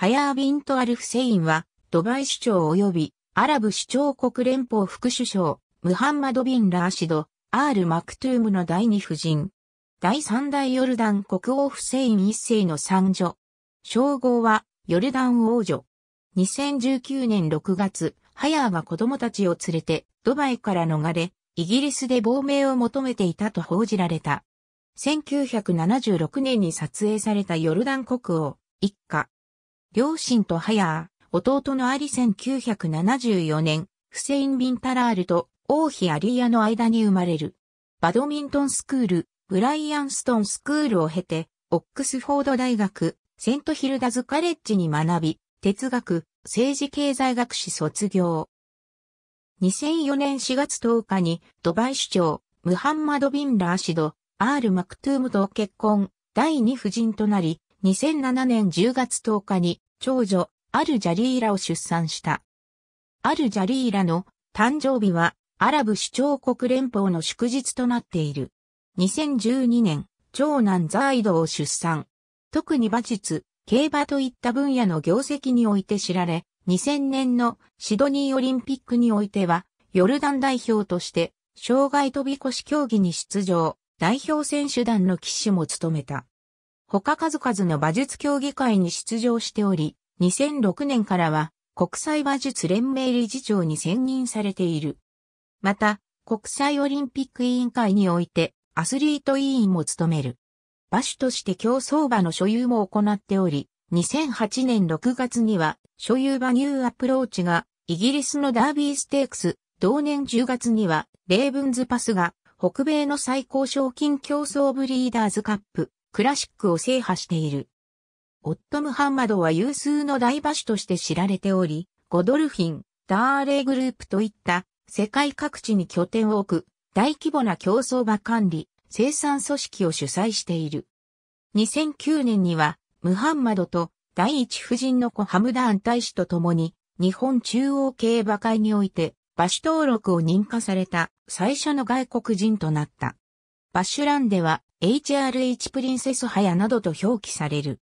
ハヤービント・アルフセインは、ドバイ首長及び、アラブ首長国連邦副首相、ムハンマド・ビン・ラーシド、アール・マクトゥームの第二夫人。第三代ヨルダン国王フセイン一世の三女。称号は、ヨルダン王女。2019年6月、ハヤーが子供たちを連れて、ドバイから逃れ、イギリスで亡命を求めていたと報じられた。1976年に撮影されたヨルダン国王、一家。両親とハヤー、弟のアリ1974年、フセイン・ビンタラールと王妃アリーヤの間に生まれる。バドミントンスクール、ブライアンストンスクールを経て、オックスフォード大学、セントヒルダズカレッジに学び、哲学、政治経済学士卒業。2004年4月10日に、ドバイ市長、ムハンマド・ビン・ラーシド、アール・マクトゥームと結婚、第二夫人となり、2007年10月10日に長女アルジャリーラを出産した。アルジャリーラの誕生日はアラブ首長国連邦の祝日となっている。2012年、長男ザイドを出産。特に馬術、競馬といった分野の業績において知られ、2000年のシドニーオリンピックにおいては、ヨルダン代表として、障害飛び越し競技に出場、代表選手団の騎士も務めた。他数々の馬術競技会に出場しており、2006年からは国際馬術連盟理事長に選任されている。また、国際オリンピック委員会においてアスリート委員も務める。馬主として競走馬の所有も行っており、2008年6月には所有馬ニューアプローチがイギリスのダービーステークス、同年10月にはレーブンズパスが北米の最高賞金競争ブリーダーズカップ、クラシックを制覇している。オットムハンマドは有数の大馬所として知られており、ゴドルフィン、ダーレーグループといった世界各地に拠点を置く大規模な競争馬管理、生産組織を主催している。2009年にはムハンマドと第一夫人の子ハムダーン大使と共に日本中央競馬会において馬主登録を認可された最初の外国人となった。バッシュランでは HRH プリンセスハヤなどと表記される。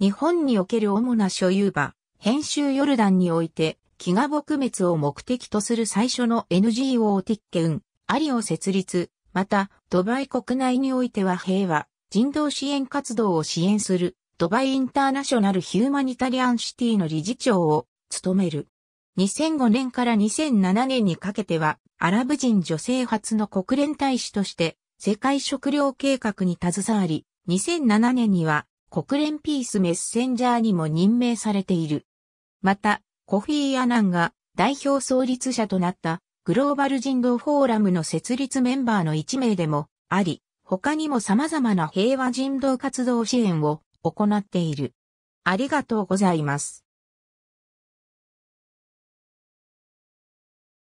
日本における主な所有場、編集ヨルダンにおいて、飢餓撲滅を目的とする最初の NGO ティッケン、アリを設立、また、ドバイ国内においては平和、人道支援活動を支援する、ドバイインターナショナルヒューマニタリアンシティの理事長を務める。2005年から2007年にかけては、アラブ人女性初の国連大使として、世界食糧計画に携わり、2007年には国連ピースメッセンジャーにも任命されている。また、コフィー・アナンが代表創立者となったグローバル人道フォーラムの設立メンバーの一名でもあり、他にも様々な平和人道活動支援を行っている。ありがとうございます。